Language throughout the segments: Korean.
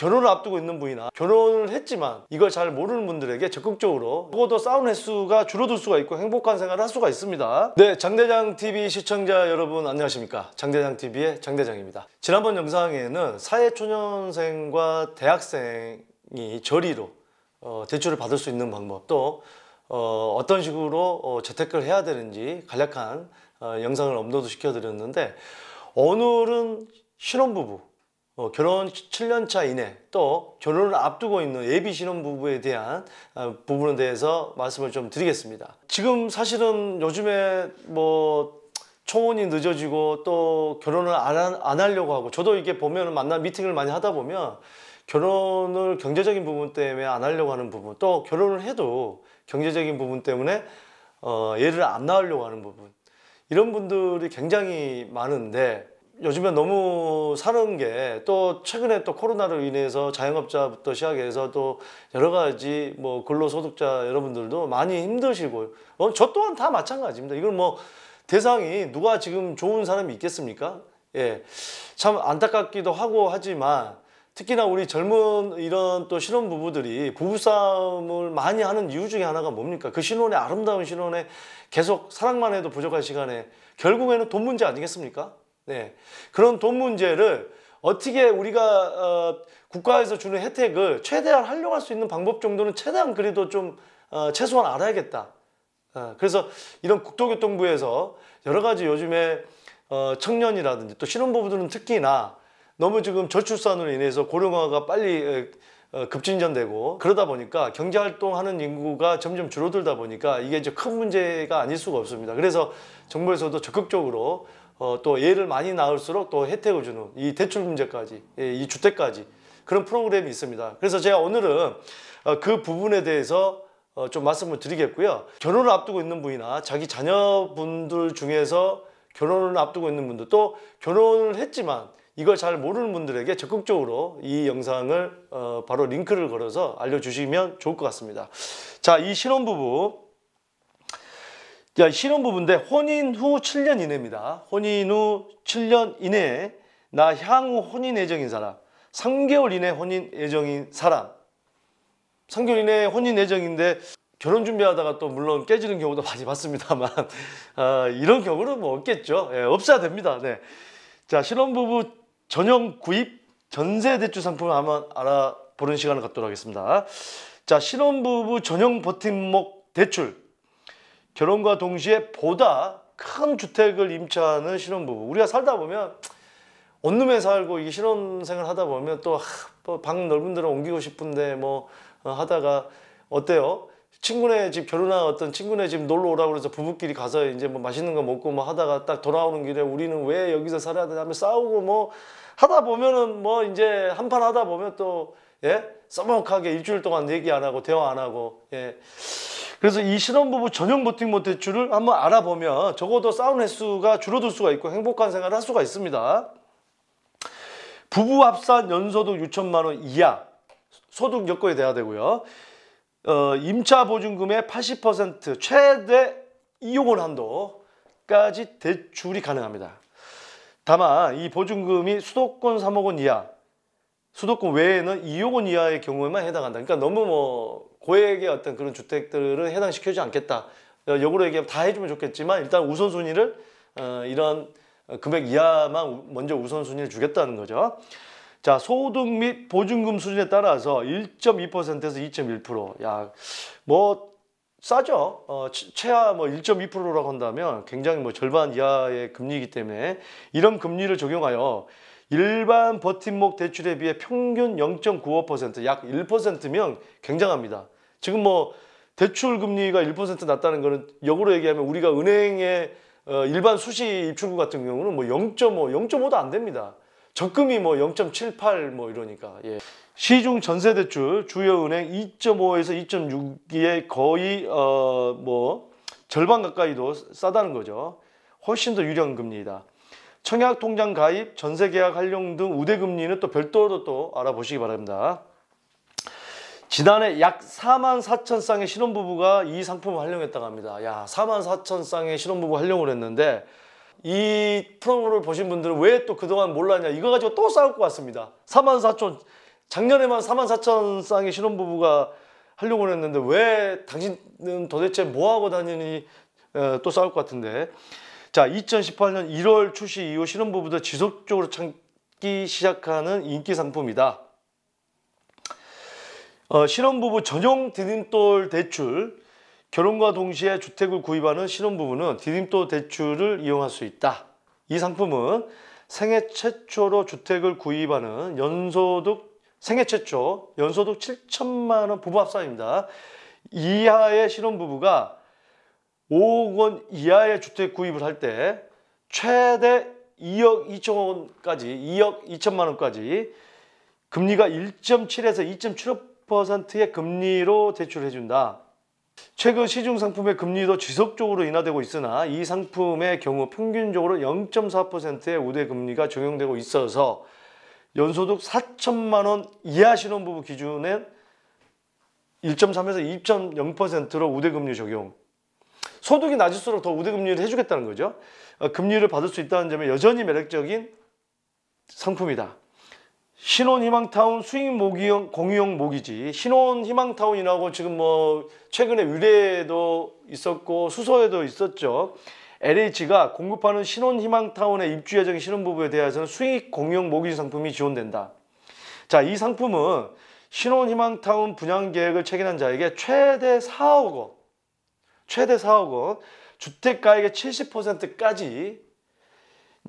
결혼을 앞두고 있는 분이나 결혼을 했지만 이걸 잘 모르는 분들에게 적극적으로 적어도 싸운 횟수가 줄어들 수가 있고 행복한 생활을 할 수가 있습니다 네 장대장TV 시청자 여러분 안녕하십니까 장대장TV의 장대장입니다 지난번 영상에는 사회초년생과 대학생이 저리로 어, 대출을 받을 수 있는 방법 또 어, 어떤 식으로 어, 재테크를 해야 되는지 간략한 어, 영상을 업로드 시켜드렸는데 오늘은 신혼부부 어, 결혼 7년차 이내 또 결혼을 앞두고 있는 예비 신혼부부에 대한 어, 부분에 대해서 말씀을 좀 드리겠습니다. 지금 사실은 요즘에 뭐 초혼이 늦어지고 또 결혼을 안, 안 하려고 하고 저도 이게 보면 만나 미팅을 많이 하다 보면 결혼을 경제적인 부분 때문에 안 하려고 하는 부분 또 결혼을 해도 경제적인 부분 때문에 어, 얘를 안 낳으려고 하는 부분 이런 분들이 굉장히 많은데 요즘에 너무 사는 게 또 최근에 또 코로나로 인해서 자영업자부터 시작해서 또 여러 가지 뭐 근로소득자 여러분들도 많이 힘드시고 어, 저 또한 다 마찬가지입니다. 이걸 뭐 대상이 누가 지금 좋은 사람이 있겠습니까? 예, 참 안타깝기도 하고 하지만 특히나 우리 젊은 이런 또 신혼부부들이 부부싸움을 많이 하는 이유 중에 하나가 뭡니까? 그 신혼의 아름다운 신혼에 계속 사랑만 해도 부족한 시간에 결국에는 돈 문제 아니겠습니까? 네. 그런 돈 문제를 어떻게 우리가 어, 국가에서 주는 혜택을 최대한 활용할 수 있는 방법 정도는 최대한 그래도 좀 어, 최소한 알아야겠다. 어, 그래서 이런 국토교통부에서 여러 가지 요즘에 어, 청년이라든지 또 신혼부부들은 특히나 너무 지금 저출산으로 인해서 고령화가 빨리 어, 급진전되고 그러다 보니까 경제활동하는 인구가 점점 줄어들다 보니까 이게 이제 큰 문제가 아닐 수가 없습니다. 그래서 정부에서도 적극적으로 어, 또예를 많이 낳을수록 또 혜택을 주는 이 대출 문제까지 예, 이 주택까지 그런 프로그램이 있습니다. 그래서 제가 오늘은 어, 그 부분에 대해서 어, 좀 말씀을 드리겠고요. 결혼을 앞두고 있는 분이나 자기 자녀분들 중에서 결혼을 앞두고 있는 분들 또 결혼을 했지만 이걸 잘 모르는 분들에게 적극적으로 이 영상을 어, 바로 링크를 걸어서 알려주시면 좋을 것 같습니다. 자, 이 신혼부부 신혼부부인데 혼인 후 7년 이내입니다. 혼인 후 7년 이내에 나 향후 혼인 예정인 사람 3개월 이내 혼인 예정인 사람 3개월 이내 혼인 예정인데 결혼 준비하다가 또 물론 깨지는 경우도 많이 봤습니다만 아, 이런 경우는 뭐 없겠죠. 예, 없어야 됩니다. 네. 자 신혼부부 전용 구입 전세 대출 상품을 한번 알아보는 시간을 갖도록 하겠습니다. 자 신혼부부 전용 버팀목 대출 결혼과 동시에 보다 큰 주택을 임차하는 신혼부부. 우리가 살다 보면 원룸에 살고 이 신혼생활 하다 보면 또방 뭐 넓은 데로 옮기고 싶은데 뭐 어, 하다가 어때요? 친구네 집 결혼한 어떤 친구네 집 놀러 오라고 그래서 부부끼리 가서 이제 뭐 맛있는 거 먹고 뭐 하다가 딱 돌아오는 길에 우리는 왜 여기서 살아야 되냐 하면 싸우고 뭐 하다 보면은 뭐 이제 한판 하다 보면 또 예? 써먹하게 일주일 동안 얘기 안 하고 대화 안 하고 예. 그래서 이 신혼부부 전용 보팅 모텔주을 한번 알아보면 적어도 싸운 횟수가 줄어들 수가 있고 행복한 생활을 할 수가 있습니다. 부부 합산 연소득 6천만 원 이하 소득 여건이 돼야 되고요. 어, 임차 보증금의 80% 최대 이용을 한도까지 대출이 가능합니다. 다만 이 보증금이 수도권 3억 원 이하 수도권 외에는 2억 원 이하의 경우에만 해당한다. 그러니까 너무 뭐 고액의 어떤 그런 주택들은 해당시켜지 않겠다. 역으로 어, 얘기하면 다 해주면 좋겠지만 일단 우선순위를 어, 이런 금액 이하만 먼저 우선순위를 주겠다는 거죠. 자 소득 및 보증금 수준에 따라서 1.2%에서 2.1%야뭐 싸죠 어, 최하 뭐 1.2%라고 한다면 굉장히 뭐 절반 이하의 금리이기 때문에 이런 금리를 적용하여 일반 버팀목 대출에 비해 평균 0.95%약 1%면 굉장합니다. 지금 뭐 대출 금리가 1% 낮다는 거는 역으로 얘기하면 우리가 은행의 어, 일반 수시 입출금 같은 경우는 뭐 0.5, 0.5도 안 됩니다. 적금이 뭐 0.78뭐 뭐 이러니까 예. 시중 전세 대출 주요 은행 2.5에서 2.6에 기 거의 어 뭐 절반 가까이도 싸다는 거죠. 훨씬 더 유리한 금리이다. 청약통장 가입, 전세계약 활용 등 우대금리는 또 별도로 또 알아보시기 바랍니다. 지난해 약 4만 4천 쌍의 신혼부부가 이 상품을 활용했다고 합니다. 야, 4만 4천 쌍의 신혼부부 활용을 했는데 이 프로그램을 보신 분들은 왜 또 그동안 몰랐냐 이거 가지고 또 싸울 것 같습니다. 4만 4천 작년에만 4만 4천 쌍의 신혼부부가 하려고 했는데 왜 당신은 도대체 뭐하고 다니니 에, 어, 또 싸울 것 같은데 자, 2018년 1월 출시 이후 신혼부부들 지속적으로 찾기 시작하는 인기 상품이다. 어, 신혼부부 전용 디딤돌 대출 결혼과 동시에 주택을 구입하는 신혼부부는 디딤돌 대출을 이용할 수 있다. 이 상품은 생애 최초로 주택을 구입하는 연소득 생애 최초 연소득 7천만 원 부부 합산입니다. 이하의 신혼부부가 5억 원 이하의 주택 구입을 할 때 최대 2억 2천 원까지 2억 2천만 원까지 금리가 1.7에서 2.75%의 금리로 대출 해준다. 최근 시중 상품의 금리도 지속적으로 인하되고 있으나 이 상품의 경우 평균적으로 0.4%의 우대 금리가 적용되고 있어서 연소득 4천만 원 이하 신혼부부 기준은 1.3에서 2.0%로 우대금리 적용 소득이 낮을수록 더 우대금리를 해주겠다는 거죠. 어, 금리를 받을 수 있다는 점에 여전히 매력적인 상품이다. 신혼희망타운 수익모기형 공유형 모기지 신혼희망타운이라고 지금 뭐 최근에 위례에도 있었고 수서에도 있었죠. LH가 공급하는 신혼희망타운의 입주 예정 신혼부부에 대해서는 수익 공유형 모기지 상품이 지원된다. 자, 이 상품은 신혼희망타운 분양계획을 체결한 자에게 최대 4억 원 최대 4억 원, 주택가액의 70%까지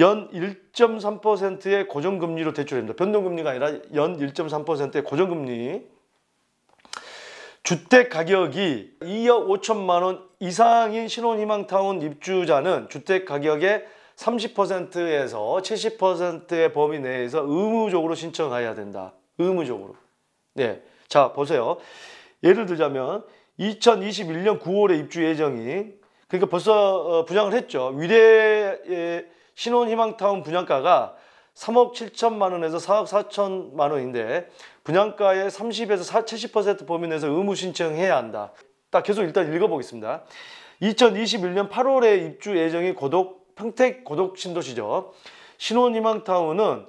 연 1.3%의 고정금리로 대출합니다. 변동금리가 아니라 연 1.3%의 고정금리. 주택가격이 2억 5천만 원 이상인 신혼희망타운 입주자는 주택가격의 30%에서 70%의 범위 내에서 의무적으로 신청해야 된다. 의무적으로. 네. 자, 보세요. 예를 들자면 2021년 9월에 입주 예정인 그러니까 벌써 어, 분양을 했죠. 위례의 신혼희망타운 분양가가 3억 7천만 원에서 4억 4천만 원인데 분양가의 30에서 70% 범위 내에서 의무 신청해야 한다. 딱 계속 일단 읽어보겠습니다. 2021년 8월에 입주 예정인 고독 평택 고독 신도시죠. 신혼희망타운은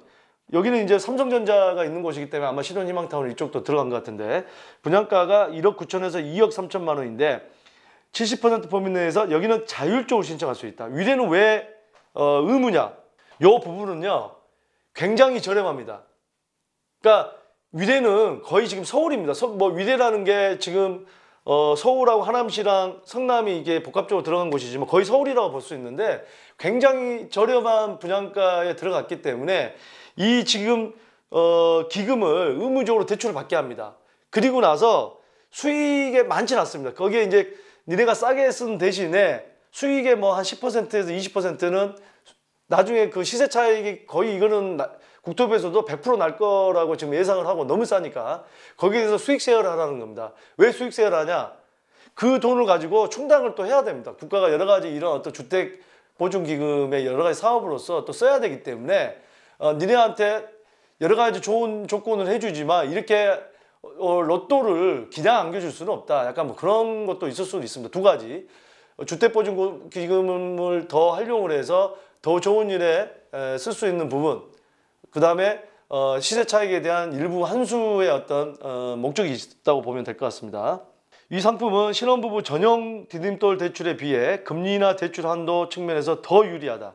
여기는 이제 삼성전자가 있는 곳이기 때문에 아마 신혼희망타운 이쪽도 들어간 것 같은데 분양가가 1억 9천에서 2억 3천만 원인데 70% 범위 내에서 여기는 자율적으로 신청할 수 있다. 위례는 왜 어, 의무냐? 요 부분은요 굉장히 저렴합니다. 그러니까 위례는 거의 지금 서울입니다. 서, 뭐 위례라는 게 지금 어, 서울하고 하남시랑 성남이 이게 복합적으로 들어간 곳이지만 거의 서울이라고 볼 수 있는데 굉장히 저렴한 분양가에 들어갔기 때문에 이 지금 어, 기금을 의무적으로 대출을 받게 합니다. 그리고 나서 수익에 많진 않습니다. 거기에 이제 니네가 싸게 쓴 대신에 수익의 뭐한 10%에서 20%는 나중에 그 시세 차익이 거의 이거는 나, 국토부에서도 100%날 거라고 지금 예상을 하고 너무 싸니까 거기에 대해서 수익 세열을 하라는 겁니다. 왜 수익 세열을 하냐? 그 돈을 가지고 충당을 또 해야 됩니다. 국가가 여러 가지 이런 어떤 주택 보증기금의 여러 가지 사업으로서 또 써야 되기 때문에 어, 니네한테 여러 가지 좋은 조건을 해주지만 이렇게 어, 로또를 기냥 안겨줄 수는 없다. 약간 뭐 그런 것도 있을 수는 있습니다. 두 가지. 어, 주택보증금을더 활용을 해서 더 좋은 일에 쓸 수 있는 부분 그 다음에 어, 시세 차익에 대한 일부 한수의 어떤 어, 목적이 있다고 보면 될 것 같습니다 이 상품은 신혼부부 전용 디딤돌 대출에 비해 금리나 대출 한도 측면에서 더 유리하다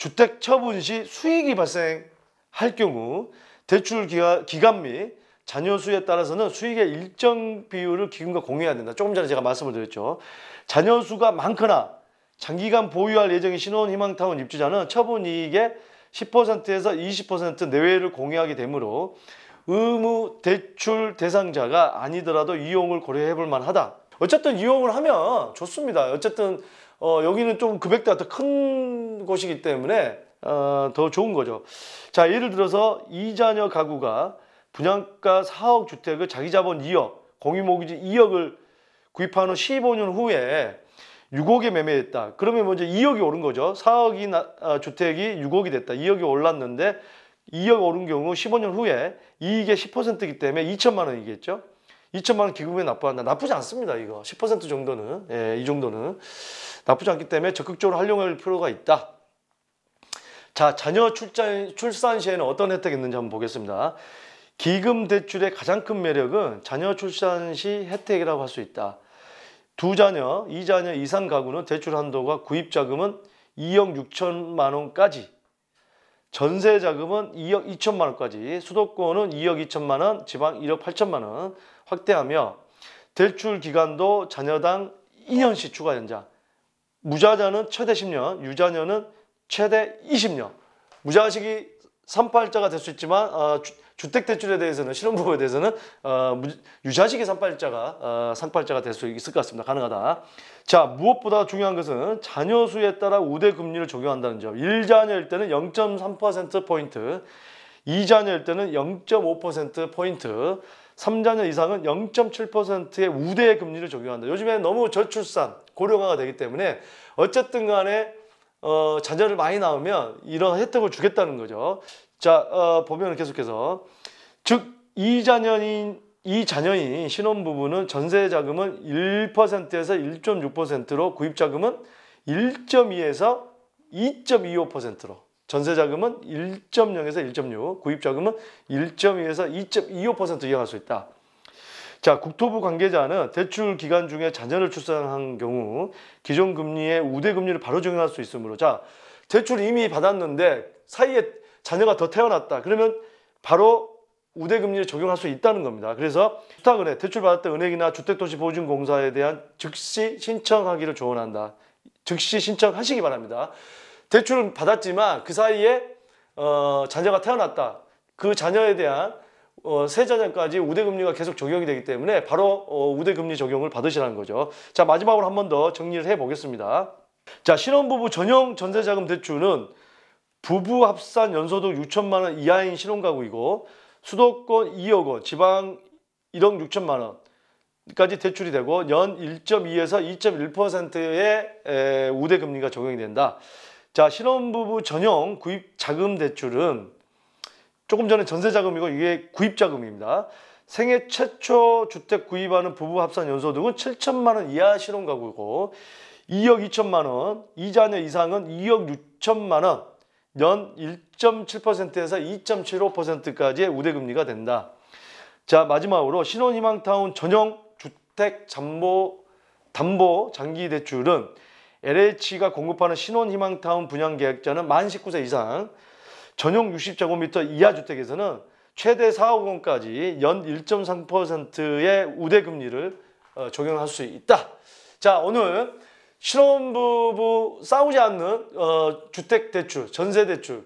주택 처분 시 수익이 발생할 경우 대출 기간 기간 및 잔여 수에 따라서는 수익의 일정 비율을 기금과 공유해야 된다. 조금 전에 제가 말씀을 드렸죠. 잔여 수가 많거나 장기간 보유할 예정인 신혼 희망타운 입주자는 처분 이익의 10%에서 20% 내외를 공유하게 되므로 의무 대출 대상자가 아니더라도 이용을 고려해 볼 만하다. 어쨌든 이용을 하면 좋습니다. 어쨌든 어, 여기는 좀 금액대가 더 큰 곳이기 때문에 어, 더 좋은 거죠. 자, 예를 들어서 이자녀 가구가 분양가 4억 주택을 자기 자본 2억, 공유모기지 2억을 구입한 후 15년 후에 6억에 매매했다. 그러면 먼저 2억이 오른 거죠. 4억이 나, 아, 주택이 6억이 됐다. 2억이 올랐는데 2억 오른 경우 15년 후에 이익의 10%이기 때문에 2천만 원이겠죠. 2천만 원 기금에 납부한다. 나쁘지 않습니다. 이거 10% 정도는 예, 이 정도는 나쁘지 않기 때문에 적극적으로 활용할 필요가 있다. 자, 자녀 출산, 출산 시에는 어떤 혜택이 있는지 한번 보겠습니다. 기금 대출의 가장 큰 매력은 자녀 출산 시 혜택이라고 할 수 있다. 두 자녀, 이 자녀 이상 가구는 대출 한도가 구입 자금은 2억 6천만 원까지 전세 자금은 2억 2천만 원까지, 수도권은 2억 2천만 원, 지방 1억 8천만 원 확대하며 대출 기간도 자녀당 2년씩 추가 연장, 무자자는 최대 10년, 유자녀는 최대 20년, 무자식이 38자가 될 수 있지만 어, 주택 대출에 대해서는 실업부부에 대해서는 어, 유자식의 산발자가 어, 산발자가 될 수 있을 것 같습니다. 가능하다. 자 무엇보다 중요한 것은 자녀 수에 따라 우대 금리를 적용한다는 점. 1자녀일 때는 0.3% 포인트, 2자녀일 때는 0.5% 포인트, 3자녀 이상은 0.7%의 우대 금리를 적용한다. 요즘에 너무 저출산, 고령화가 되기 때문에 어쨌든 간에 어, 자녀를 많이 낳으면 이런 혜택을 주겠다는 거죠. 자 어, 보면 계속해서 즉 이자녀인 이자녀인 신혼부부는 전세자금은 1%에서 1.6%로 구입자금은 1.2에서 2.25%로 전세자금은 1.0에서 1.6 구입자금은 1.2에서 2.25%이용갈수 있다. 자 국토부 관계자는 대출 기간 중에 자녀를 출산한 경우 기존 금리에 우대 금리를 바로 적용할 수 있으므로 자 대출 이미 받았는데 사이에 자녀가 더 태어났다. 그러면 바로 우대금리를 적용할 수 있다는 겁니다. 그래서 수탁은행, 대출받았던 은행이나 주택도시보증공사에 대한 즉시 신청하기를 조언한다. 즉시 신청하시기 바랍니다. 대출은 받았지만 그 사이에 어, 자녀가 태어났다. 그 자녀에 대한 어, 세 자녀까지 우대금리가 계속 적용이 되기 때문에 바로 어, 우대금리 적용을 받으시라는 거죠. 자 마지막으로 한 번 더 정리를 해보겠습니다. 자 신혼부부 전용 전세자금 대출은 부부 합산 연소득 6천만 원 이하인 신혼가구이고 수도권 2억 원, 지방 1억 6천만 원 까지 대출이 되고 연 1.2에서 2.1%의 우대 금리가 적용이 된다. 자, 신혼부부 전용 구입 자금 대출은 조금 전에 전세 자금이고 이게 구입 자금입니다. 생애 최초 주택 구입하는 부부 합산 연소득은 7천만 원 이하 신혼가구고 2억 2천만 원, 이자녀 이상은 2억 6천만 원, 연 1.7%에서 2.75%까지의 우대금리가 된다. 자 마지막으로 신혼희망타운 전용 주택 잠보 담보 장기 대출은 LH가 공급하는 신혼희망타운 분양계약자는 만 19세 이상 전용 60제곱미터 이하 주택에서는 최대 4억 원까지 연 1.3%의 우대금리를 어, 적용할 수 있다. 자 오늘 신혼부부 싸우지 않는 어, 주택대출, 전세대출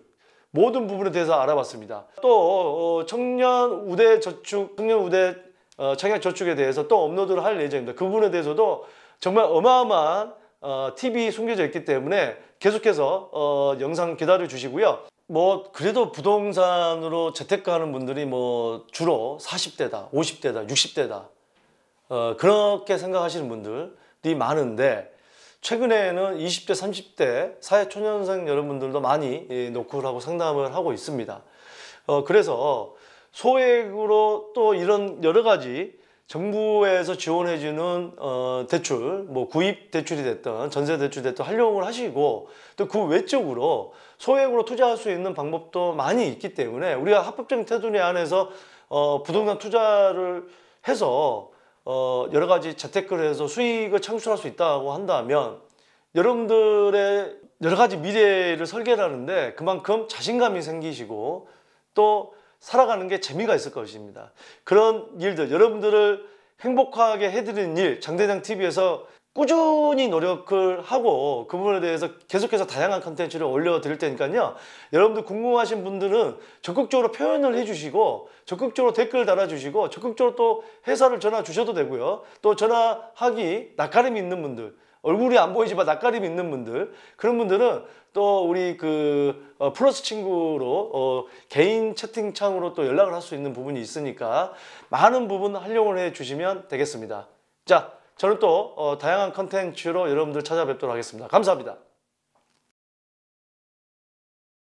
모든 부분에 대해서 알아봤습니다. 또 어, 청년 우대 저축, 청년 우대 어, 청약 저축에 대해서 또 업로드를 할 예정입니다. 그 부분에 대해서도 정말 어마어마한 어, 팁이 숨겨져 있기 때문에 계속해서 어, 영상 기다려 주시고요. 뭐 그래도 부동산으로 재테크 하는 분들이 뭐 주로 40대다, 50대다, 60대다 어, 그렇게 생각하시는 분들이 많은데 최근에는 20대, 30대 사회초년생 여러분들도 많이 예, 노크를 하고 상담을 하고 있습니다. 어, 그래서 소액으로 또 이런 여러 가지 정부에서 지원해주는 어, 대출, 뭐 구입 대출이 됐던 전세 대출이 됐던 활용을 하시고 또 그 외적으로 소액으로 투자할 수 있는 방법도 많이 있기 때문에 우리가 합법적인 테두리 안에서 어, 부동산 투자를 해서 어, 여러 가지 재테크를 해서 수익을 창출할 수 있다고 한다면 여러분들의 여러 가지 미래를 설계하는데 를 그만큼 자신감이 생기시고 또 살아가는 게 재미가 있을 것입니다. 그런 일들 여러분들을 행복하게 해드리는 일 장대장 TV에서 꾸준히 노력을 하고 그 부분에 대해서 계속해서 다양한 컨텐츠를 올려드릴 테니까요. 여러분들 궁금하신 분들은 적극적으로 표현을 해주시고 적극적으로 댓글 달아주시고 적극적으로 또 회사를 전화 주셔도 되고요. 또 전화하기 낯가림이 있는 분들 얼굴이 안 보이지만 낯가림이 있는 분들 그런 분들은 또 우리 그 어, 플러스 친구로 어, 개인 채팅창으로 또 연락을 할 수 있는 부분이 있으니까 많은 부분 활용을 해 주시면 되겠습니다. 자 저는 또 어, 다양한 컨텐츠로 여러분들 찾아뵙도록 하겠습니다. 감사합니다.